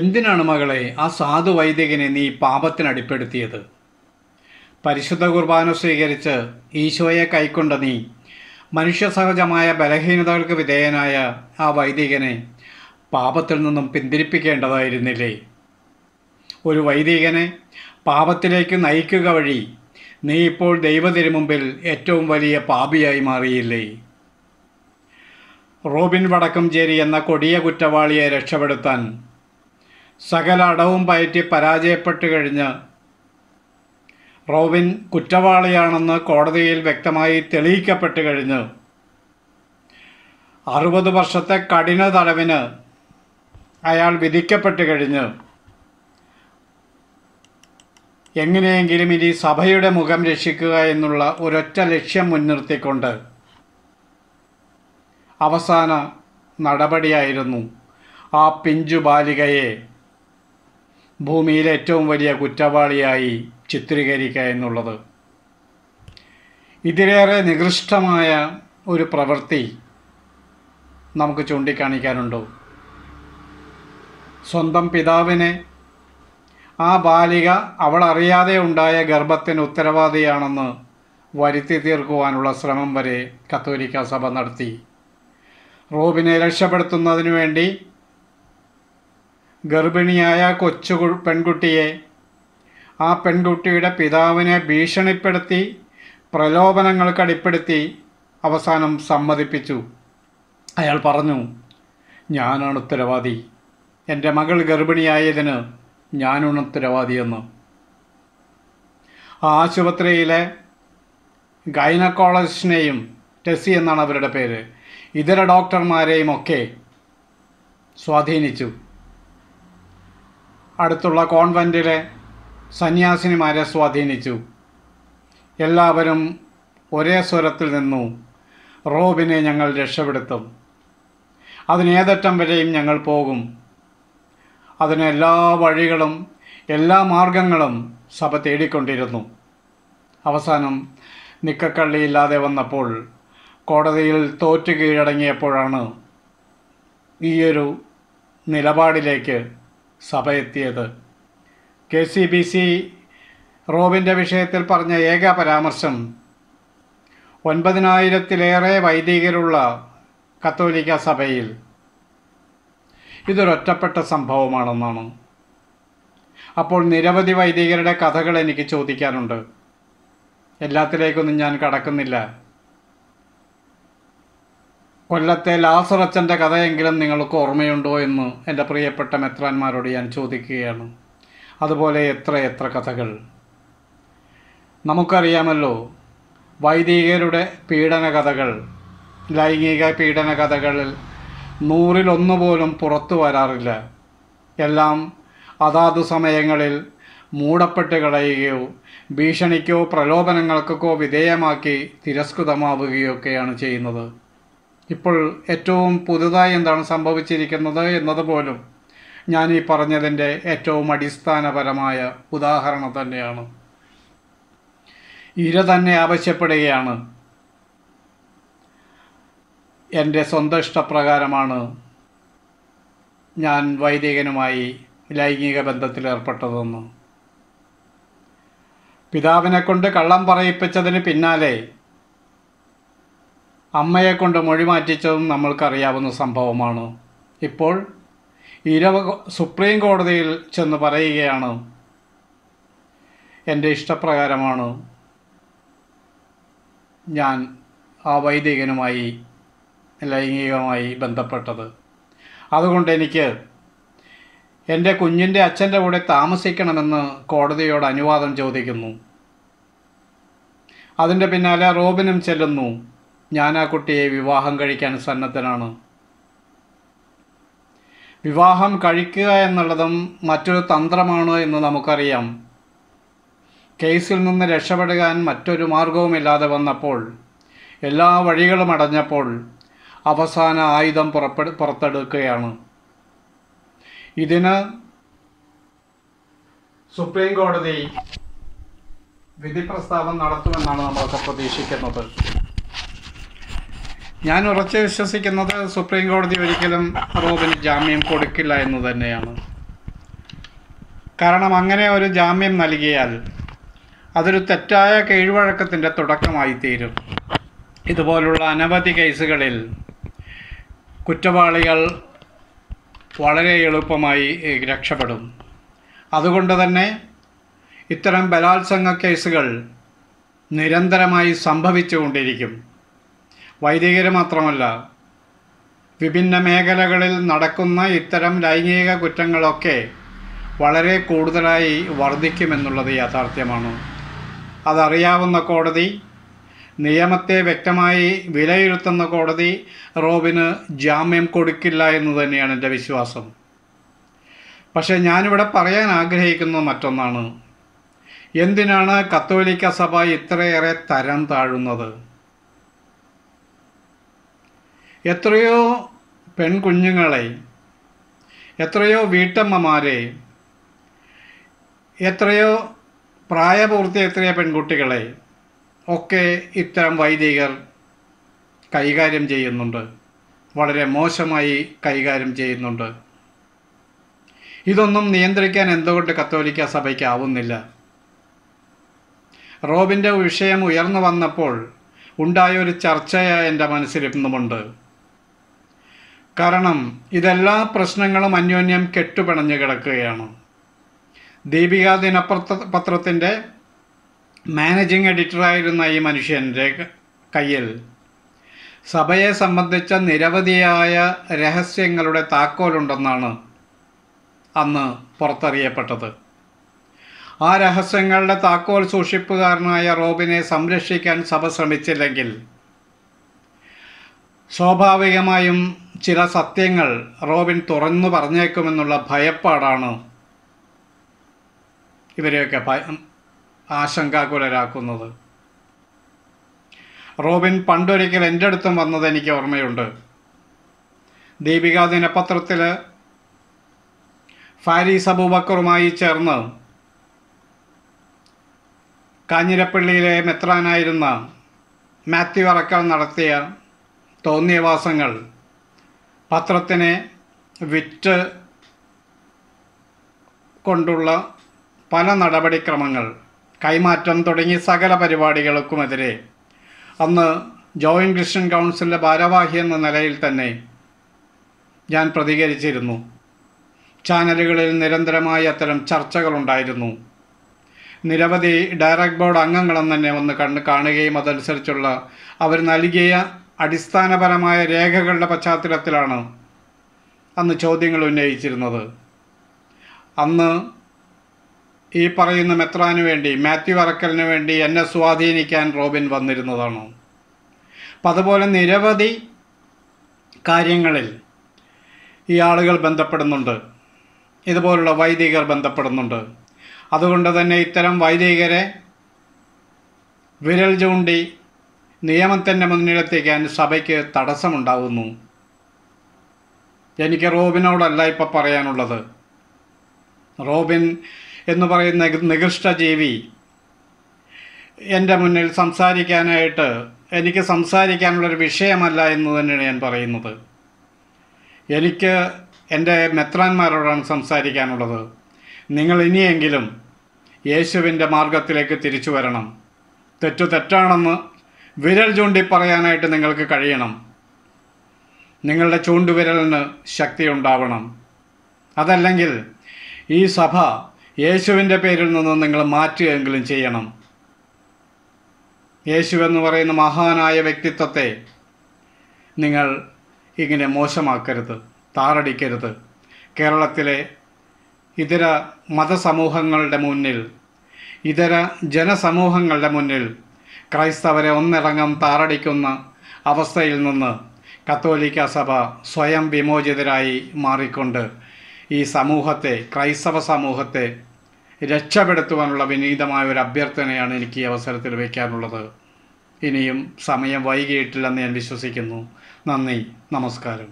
എന്തിനാണ് മകളെ ആ സാധു വൈദികനെ നീ പാപത്തിനടിപ്പെടുത്തിയത് പരിശുദ്ധ കുർബാന സ്വീകരിച്ച് ഈശോയെ കൈക്കൊണ്ട നീ മനുഷ്യസഹജമായ ബലഹീനതകൾക്ക് വിധേയനായ ആ വൈദികനെ പാപത്തിൽ നിന്നും പിന്തിരിപ്പിക്കേണ്ടതായിരുന്നില്ലേ ഒരു വൈദികനെ പാപത്തിലേക്ക് നയിക്കുക വഴി നീ ഇപ്പോൾ ദൈവത്തിനു മുമ്പിൽ ഏറ്റവും വലിയ പാപിയായി മാറിയില്ലേ റോബിൻ വടക്കംചേരി എന്ന കൊടിയ കുറ്റവാളിയെ രക്ഷപ്പെടുത്താൻ സകല അടവും പയറ്റി പരാജയപ്പെട്ടു കഴിഞ്ഞ് റോബിൻ കുറ്റവാളിയാണെന്ന് കോടതിയിൽ വ്യക്തമായി തെളിയിക്കപ്പെട്ടു കഴിഞ്ഞ് അറുപത് വർഷത്തെ കഠിന തടവിന് അയാൾ വിധിക്കപ്പെട്ട് കഴിഞ്ഞ് എങ്ങനെയെങ്കിലും ഇനി സഭയുടെ മുഖം രക്ഷിക്കുക എന്നുള്ള ഒരൊറ്റ ലക്ഷ്യം മുൻനിർത്തിക്കൊണ്ട് അവസാന നടപടിയായിരുന്നു ആ പിഞ്ചു ബാലികയെ ഭൂമിയിലെ ഏറ്റവും വലിയ കുറ്റവാളിയായി ചിത്രീകരിക്കുക എന്നുള്ളത് ഇതിലേറെ നികൃഷ്ടമായ ഒരു പ്രവൃത്തി നമുക്ക് ചൂണ്ടിക്കാണിക്കാനുണ്ടോ സ്വന്തം പിതാവിനെ ആ ബാലിക അവളറിയാതെ ഉണ്ടായ ഗർഭത്തിന് ഉത്തരവാദിയാണെന്ന് വരുത്തി തീർക്കുവാനുള്ള ശ്രമം വരെ കത്തോലിക്ക സഭ നടത്തി റോബിനെ രക്ഷപ്പെടുത്തുന്നതിനു വേണ്ടി ഗർഭിണിയായ കൊച്ചു പെൺകുട്ടിയെ ആ പെൺകുട്ടിയുടെ പിതാവിനെ ഭീഷണിപ്പെടുത്തി പ്രലോഭനങ്ങൾക്ക് അടിപ്പെടുത്തി അവസാനം സമ്മതിപ്പിച്ചു അയാൾ പറഞ്ഞു ഞാനാണ് ഉത്തരവാദി എൻ്റെ മകൾ ഗർഭിണിയായതിന് ഞാനാണ് ഉത്തരവാദിയെന്ന് ആശുപത്രിയിലെ ഗൈനക്കോളജിസ്റ്റിനെയും ടെസ്സി എന്നാണ് അവരുടെ പേര് ഇതര ഡോക്ടർമാരെയും ഒക്കെ സ്വാധീനിച്ചു അടുത്തുള്ള കോൺവെൻറ്റിലെ സന്യാസിനിമാരെ സ്വാധീനിച്ചു എല്ലാവരും ഒരേ സ്വരത്തിൽ നിന്നു റോബിനെ ഞങ്ങൾ രക്ഷപ്പെടുത്തും അതിനേതറ്റം വരെയും ഞങ്ങൾ പോകും അതിന് എല്ലാ വഴികളും എല്ലാ മാർഗങ്ങളും സഭ തേടിക്കൊണ്ടിരുന്നു അവസാനം നിക്കക്കള്ളിയില്ലാതെ വന്നപ്പോൾ കോടതിയിൽ തോറ്റു കീഴടങ്ങിയപ്പോഴാണ് ഈയൊരു നിലപാടിലേക്ക് സഭ എത്തിയത് കെ സി ബി സി റോബിൻ്റെ വിഷയത്തിൽ പറഞ്ഞ ഏക പരാമർശം ഒൻപതിനായിരത്തിലേറെ വൈദികരുള്ള കത്തോലിക്ക സഭയിൽ ഇതൊരൊറ്റപ്പെട്ട സംഭവമാണെന്നാണ് അപ്പോൾ നിരവധി വൈദികരുടെ കഥകൾ എനിക്ക് ചോദിക്കാനുണ്ട് എല്ലാത്തിലേക്കൊന്നും ഞാൻ കടക്കുന്നില്ല കൊല്ലത്തെ അച്ഛൻ്റെ കഥയെങ്കിലും നിങ്ങൾക്ക് ഓർമ്മയുണ്ടോ എന്ന് എൻ്റെ പ്രിയപ്പെട്ട മെത്രാന്മാരോട് ഞാൻ ചോദിക്കുകയാണ് അതുപോലെ എത്ര എത്ര കഥകൾ നമുക്കറിയാമല്ലോ വൈദികരുടെ പീഡന കഥകൾ ലൈംഗിക പീഡന കഥകളിൽ നൂറിലൊന്ന് പോലും പുറത്തു വരാറില്ല എല്ലാം അതാത് സമയങ്ങളിൽ മൂടപ്പെട്ട് കളയുകയോ ഭീഷണിക്കോ പ്രലോഭനങ്ങൾക്കോ വിധേയമാക്കി ഒക്കെയാണ് ചെയ്യുന്നത് ഇപ്പോൾ ഏറ്റവും പുതുതായി എന്താണ് സംഭവിച്ചിരിക്കുന്നത് എന്നതുപോലും ഞാൻ ഈ പറഞ്ഞതിൻ്റെ ഏറ്റവും അടിസ്ഥാനപരമായ ഉദാഹരണം തന്നെയാണ് ഇര തന്നെ ആവശ്യപ്പെടുകയാണ് എൻ്റെ സ്വന്തം ഇഷ്ടപ്രകാരമാണ് ഞാൻ വൈദികനുമായി ലൈംഗിക ബന്ധത്തിലേർപ്പെട്ടതെന്ന് പിതാവിനെ കൊണ്ട് കള്ളം പറയിപ്പിച്ചതിന് പിന്നാലെ അമ്മയെ കൊണ്ട് മൊഴി മാറ്റിച്ചതും നമ്മൾക്കറിയാവുന്ന സംഭവമാണ് ഇപ്പോൾ ഇരവ സുപ്രീം കോടതിയിൽ ചെന്ന് പറയുകയാണ് എൻ്റെ ഇഷ്ടപ്രകാരമാണ് ഞാൻ ആ വൈദികനുമായി ലൈംഗികമായി ബന്ധപ്പെട്ടത് അതുകൊണ്ട് എനിക്ക് എൻ്റെ കുഞ്ഞിൻ്റെ അച്ഛൻ്റെ കൂടെ താമസിക്കണമെന്ന് കോടതിയോട് അനുവാദം ചോദിക്കുന്നു അതിൻ്റെ പിന്നാലെ റോബിനും ചെല്ലുന്നു ഞാൻ ആ കുട്ടിയെ വിവാഹം കഴിക്കാൻ സന്നദ്ധനാണ് വിവാഹം കഴിക്കുക എന്നുള്ളതും മറ്റൊരു തന്ത്രമാണ് എന്ന് നമുക്കറിയാം കേസിൽ നിന്ന് രക്ഷപ്പെടാൻ മറ്റൊരു മാർഗവുമില്ലാതെ വന്നപ്പോൾ എല്ലാ വഴികളും അടഞ്ഞപ്പോൾ അവസാന ആയുധം പുറപ്പെടു പുറത്തെടുക്കുകയാണ് ഇതിന് സുപ്രീം കോടതി വിധി പ്രസ്താവം നടത്തുമെന്നാണ് നമ്മളൊക്കെ പ്രതീക്ഷിക്കുന്നത് ഞാൻ ഉറച്ചു വിശ്വസിക്കുന്നത് സുപ്രീം കോടതി ഒരിക്കലും റോബിന് ജാമ്യം കൊടുക്കില്ല എന്ന് തന്നെയാണ് കാരണം അങ്ങനെ ഒരു ജാമ്യം നൽകിയാൽ അതൊരു തെറ്റായ കീഴ്വഴക്കത്തിൻ്റെ തുടക്കമായി തീരും ഇതുപോലുള്ള അനവധി കേസുകളിൽ കുറ്റവാളികൾ വളരെ എളുപ്പമായി രക്ഷപ്പെടും അതുകൊണ്ട് തന്നെ ഇത്തരം ബലാത്സംഗ കേസുകൾ നിരന്തരമായി സംഭവിച്ചുകൊണ്ടിരിക്കും വൈദികര് മാത്രമല്ല വിഭിന്ന മേഖലകളിൽ നടക്കുന്ന ഇത്തരം ലൈംഗിക കുറ്റങ്ങളൊക്കെ വളരെ കൂടുതലായി വർദ്ധിക്കുമെന്നുള്ളത് യാഥാർത്ഥ്യമാണ് അതറിയാവുന്ന കോടതി നിയമത്തെ വ്യക്തമായി വിലയിരുത്തുന്ന കോടതി റോബിന് ജാമ്യം കൊടുക്കില്ല എന്ന് തന്നെയാണ് എൻ്റെ വിശ്വാസം പക്ഷേ ഞാനിവിടെ പറയാൻ ആഗ്രഹിക്കുന്നത് മറ്റൊന്നാണ് എന്തിനാണ് കത്തോലിക്ക സഭ ഇത്രയേറെ തരം താഴുന്നത് എത്രയോ പെൺകുഞ്ഞുങ്ങളെ എത്രയോ വീട്ടമ്മമാരെ എത്രയോ പ്രായപൂർത്തി എത്രയോ പെൺകുട്ടികളെ ഒക്കെ ഇത്തരം വൈദികർ കൈകാര്യം ചെയ്യുന്നുണ്ട് വളരെ മോശമായി കൈകാര്യം ചെയ്യുന്നുണ്ട് ഇതൊന്നും നിയന്ത്രിക്കാൻ എന്തുകൊണ്ട് കത്തോലിക്ക സഭയ്ക്ക് ആവുന്നില്ല റോബിൻ്റെ വിഷയം ഉയർന്നു വന്നപ്പോൾ ഉണ്ടായൊരു ഒരു ചർച്ചയായ എൻ്റെ മനസ്സിലിരുന്നുമുണ്ട് കാരണം ഇതെല്ലാ പ്രശ്നങ്ങളും അന്യോന്യം കെട്ടുപിണഞ്ഞ് കിടക്കുകയാണ് ദീപിക ദിനപത്ര പത്രത്തിൻ്റെ മാനേജിംഗ് എഡിറ്ററായിരുന്ന ഈ മനുഷ്യൻ്റെ കയ്യിൽ സഭയെ സംബന്ധിച്ച നിരവധിയായ രഹസ്യങ്ങളുടെ താക്കോലുണ്ടെന്നാണ് അന്ന് പുറത്തറിയപ്പെട്ടത് ആ രഹസ്യങ്ങളുടെ താക്കോൽ സൂക്ഷിപ്പുകാരനായ റോബിനെ സംരക്ഷിക്കാൻ സഭ ശ്രമിച്ചില്ലെങ്കിൽ സ്വാഭാവികമായും ചില സത്യങ്ങൾ റോബിൻ തുറന്നു പറഞ്ഞേക്കുമെന്നുള്ള ഭയപ്പാടാണ് ഇവരെയൊക്കെ ഭയം ആശങ്കാകുലരാക്കുന്നത് റോബിൻ പണ്ടൊരിക്കൽ എൻ്റെ അടുത്തും വന്നത് എനിക്ക് ഓർമ്മയുണ്ട് ദീപിക ദിനപത്രത്തിൽ ഫാരീസ് അബൂബക്കറുമായി ചേർന്ന് കാഞ്ഞിരപ്പള്ളിയിലെ മെത്രാനായിരുന്ന മാത്യു അറക്കൽ നടത്തിയ തോന്നിയവാസങ്ങൾ പത്രത്തിനെ വിറ്റ് കൊണ്ടുള്ള പല നടപടിക്രമങ്ങൾ കൈമാറ്റം തുടങ്ങി സകല പരിപാടികൾക്കുമെതിരെ അന്ന് ജോയിൻ്റ് ക്രിസ്ത്യൻ കൗൺസിലിൻ്റെ ഭാരവാഹി എന്ന നിലയിൽ തന്നെ ഞാൻ പ്രതികരിച്ചിരുന്നു ചാനലുകളിൽ നിരന്തരമായി അത്തരം ചർച്ചകളുണ്ടായിരുന്നു നിരവധി ഡയറക്ട് ബോർഡ് അംഗങ്ങളും തന്നെ ഒന്ന് കണ്ട് കാണുകയും അതനുസരിച്ചുള്ള അവർ നൽകിയ അടിസ്ഥാനപരമായ രേഖകളുടെ പശ്ചാത്തലത്തിലാണ് അന്ന് ചോദ്യങ്ങൾ ഉന്നയിച്ചിരുന്നത് അന്ന് ഈ പറയുന്ന മെത്രാന് വേണ്ടി മാത്യു അറക്കലിന് വേണ്ടി എന്നെ സ്വാധീനിക്കാൻ റോബിൻ വന്നിരുന്നതാണ് അപ്പം അതുപോലെ നിരവധി കാര്യങ്ങളിൽ ഈ ആളുകൾ ബന്ധപ്പെടുന്നുണ്ട് ഇതുപോലുള്ള വൈദികർ ബന്ധപ്പെടുന്നുണ്ട് അതുകൊണ്ട് തന്നെ ഇത്തരം വൈദികരെ വിരൽ ചൂണ്ടി നിയമത്തിൻ്റെ മുന്നിലെത്തിക്കാൻ സഭയ്ക്ക് തടസ്സമുണ്ടാകുന്നു എനിക്ക് റോബിനോടല്ല ഇപ്പോൾ പറയാനുള്ളത് റോബിൻ എന്ന് പറയുന്ന നികൃഷ്ട ജീവി എൻ്റെ മുന്നിൽ സംസാരിക്കാനായിട്ട് എനിക്ക് സംസാരിക്കാനുള്ളൊരു വിഷയമല്ല എന്ന് തന്നെയാണ് ഞാൻ പറയുന്നത് എനിക്ക് എൻ്റെ മെത്രാന്മാരോടാണ് സംസാരിക്കാനുള്ളത് നിങ്ങൾ ഇനിയെങ്കിലും യേശുവിൻ്റെ മാർഗത്തിലേക്ക് തിരിച്ചു വരണം തെറ്റു തെറ്റാണെന്ന് വിരൽ ചൂണ്ടി പറയാനായിട്ട് നിങ്ങൾക്ക് കഴിയണം നിങ്ങളുടെ ചൂണ്ടുവിരലിന് ശക്തി ഉണ്ടാവണം അതല്ലെങ്കിൽ ഈ സഭ യേശുവിൻ്റെ പേരിൽ നിന്ന് നിങ്ങൾ മാറ്റുകയെങ്കിലും ചെയ്യണം യേശു എന്ന് പറയുന്ന മഹാനായ വ്യക്തിത്വത്തെ നിങ്ങൾ ഇങ്ങനെ മോശമാക്കരുത് താറടിക്കരുത് കേരളത്തിലെ ഇതര മതസമൂഹങ്ങളുടെ മുന്നിൽ ഇതര ജനസമൂഹങ്ങളുടെ മുന്നിൽ ക്രൈസ്തവരെ ഒന്നിറങ്ങം താറടിക്കുന്ന അവസ്ഥയിൽ നിന്ന് കത്തോലിക്ക സഭ സ്വയം വിമോചിതരായി മാറിക്കൊണ്ട് ഈ സമൂഹത്തെ ക്രൈസ്തവ സമൂഹത്തെ രക്ഷപ്പെടുത്തുവാനുള്ള വിനീതമായ ഒരു അഭ്യർത്ഥനയാണ് എനിക്ക് ഈ അവസരത്തിൽ വയ്ക്കാനുള്ളത് ഇനിയും സമയം വൈകിയിട്ടില്ലെന്ന് ഞാൻ വിശ്വസിക്കുന്നു നന്ദി നമസ്കാരം